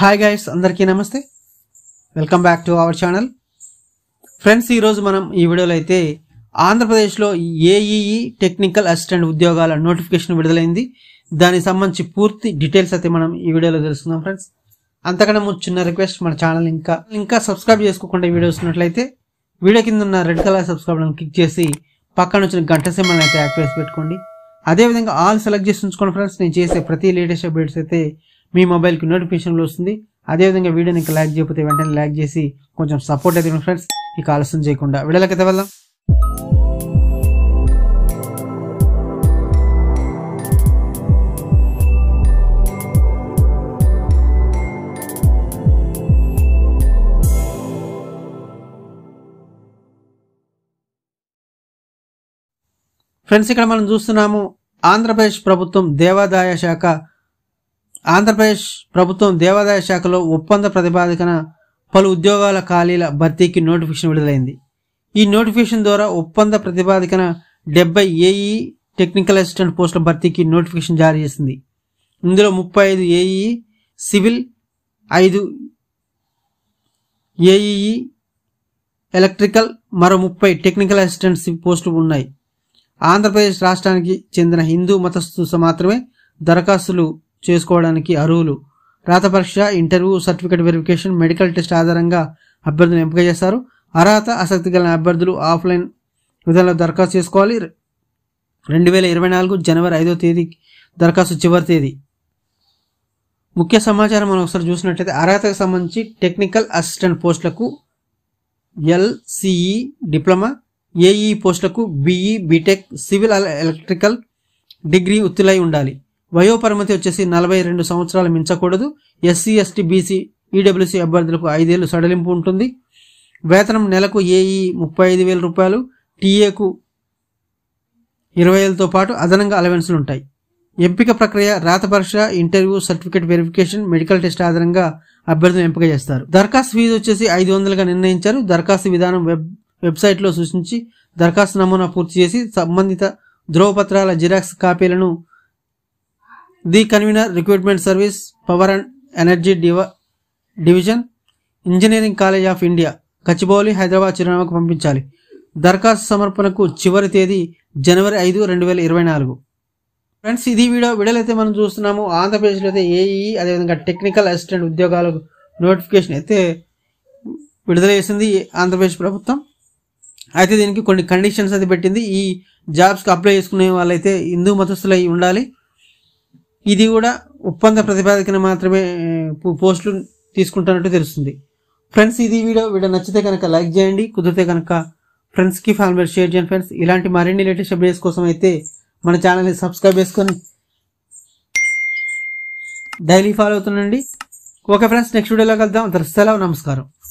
hi guys అందరికీ నమస్తే welcome back to our channel friends ఈరోజు మనం ఈ వీడియోలో అయితే ఆంధ్రప్రదేశ్లో ఏఈఈ టెక్నికల్ అసిస్టెంట్ ఉద్యోగాల నోటిఫికేషన్ విడుదలైంది దానికి సంబంధించి పూర్తి డీటెయిల్స్ అయితే మనం ఈ వీడియోలో తెలుసుకుందాం ఫ్రెండ్స్ అంతకన్నా ముందు చిన్న రిక్వెస్ట్ మన ఛానల్ ఇంకా ఇంకా సబ్స్క్రైబ్ చేసుకోకుండా వీడియో వస్తున్నట్లయితే వీడియో కింద ఉన్న రెడ్ కలర్ సబ్స్క్రైబ్ క్లిక్ చేసి పక్కన వచ్చిన గంట సింబల్ అయితే యాక్టివేట్ పెట్టుకోండి అదేవిధంగా ఆల్ సెలెక్ట్ చేసి ఉంచుకోండి ఫ్రెండ్స్ నేను చేసే ప్రతి లేటెస్ట్ అప్డేట్స్ అయితే మీ మొబైల్కి నోటిఫికేషన్లు వస్తుంది అదేవిధంగా వీడియోని ఇంకా లైక్ చేయకపోతే వెంటనే లైక్ చేసి కొంచెం సపోర్ట్ అయితే ఫ్రెండ్స్ ఇక ఆలస్యం చేయకుండా వీడియోలకైతే వెళ్దాం ఫ్రెండ్స్ ఇక్కడ మనం చూస్తున్నాము ఆంధ్రప్రదేశ్ ప్రభుత్వం దేవాదాయ శాఖ ఆంధ్రప్రదేశ్ ప్రభుత్వం దేవాదాయ శాఖలో ఒప్పంద ప్రతిపాదికన పలు ఉద్యోగాల ఖాళీల భర్తీకి నోటిఫికేషన్ విడుదలైంది ఈ నోటిఫికేషన్ ద్వారా ఒప్పంద ప్రతిపాదికన డెబ్బై ఏఈ టెక్నికల్ అసిస్టెంట్ పోస్టుల భర్తీకి నోటిఫికేషన్ జారీ చేసింది ఇందులో ముప్పై ఐదు ఏఈ సివిల్ ఐదు ఏఈఈ ఎలక్ట్రికల్ మరో ముప్పై టెక్నికల్ అసిస్టెంట్ పోస్టులు ఉన్నాయి ఆంధ్రప్రదేశ్ రాష్ట్రానికి చెందిన హిందూ మతస్థు మాత్రమే దరఖాస్తులు చేసుకోవడానికి అర్హులు రాత పరీక్ష interview certificate verification medical test ఆధారంగా అభ్యర్థులను ఎంపిక చేస్తారు అర్హత ఆసక్తి కలిగిన అభ్యర్థులు ఆఫ్లైన్ విధానంలో దరఖాస్తు చేసుకోవాలి రెండు వేల ఇరవై నాలుగు జనవరి ఐదో తేదీ దరఖాస్తు చివరి తేదీ ముఖ్య సమాచారం మనం ఒకసారి చూసినట్లయితే అర్హతకు సంబంధించి టెక్నికల్ అసిస్టెంట్ పోస్టులకు ఎల్సిఈ డిప్లొమా ఏఈ పోస్టులకు BE B Tech civil electrical degree ఉత్తులై ఉండాలి వయోపరిమితి వచ్చేసి నలభై రెండు సంవత్సరాలు మించకూడదు ఎస్సీ ఎస్టీ బీసీ ఈడబ్ల్యూసీ అభ్యర్థులకు ఐదేళ్లు సడలింపు ఉంటుంది వేతనం నెలకు ఏఈ ముప్పై ఐదు వేల రూపాయలు టీఏకు ఇరవై ఏళ్ళతో పాటు అదనంగా అలవెన్సులు ఉంటాయి ఎంపిక ప్రక్రియ రాత పరీక్ష interview certificate verification medical test ఆధారంగా అభ్యర్థులను ఎంపిక చేస్తారు దరఖాస్తు ఫీజు వచ్చేసి ఐదు వందలుగా నిర్ణయించారు దరఖాస్తు విధానం వెబ్ వెబ్సైట్లో సూచించి దరఖాస్తు నమూనా పూర్తి చేసి సంబంధిత ధ్రువపత్రాల జిరాక్స్ కాపీలను the convener recruitment service power and energy div division engineering college of India Gachibowli Hyderabad చిరునామాకు పంపించాలి దరఖాస్తు సమర్పణకు చివరి తేదీ జనవరి ఐదు రెండు వేల ఇరవై నాలుగు ఫ్రెండ్స్ ఇది వీడియో వీడియోలో అయితే మనం చూస్తున్నాము ఆంధ్రప్రదేశ్లో అయితే ఏఈ అదేవిధంగా టెక్నికల్ అసిస్టెంట్ ఉద్యోగాలకు నోటిఫికేషన్ అయితే విడుదల చేసింది ఆంధ్రప్రదేశ్ ప్రభుత్వం అయితే దీనికి కొన్ని కండిషన్స్ అయితే పెట్టింది ఈ జాబ్స్కి అప్లై చేసుకునే వాళ్ళైతే హిందూ మతస్థులు ఉండాలి ఇది కూడా ఒప్పంద ప్రతిపాదికన మాత్రమే పోస్టులు తీసుకుంటున్నట్టు తెలుస్తుంది ఫ్రెండ్స్ ఇది వీడియో వీడియో నచ్చితే కనుక లైక్ చేయండి కుదిరితే కనుక ఫ్రెండ్స్కి ఫ్యామిలీ షేర్ చేయండి ఫ్రెండ్స్ ఇలాంటి మరిన్ని లేటెస్ట్ అప్డేట్స్ కోసం అయితే మన ఛానల్ని సబ్స్క్రైబ్ చేసుకొని డైలీ ఫాలో అవుతుండండి ఓకే ఫ్రెండ్స్ నెక్స్ట్ వీడియోలో కలుద్దాం సెలవు నమస్కారం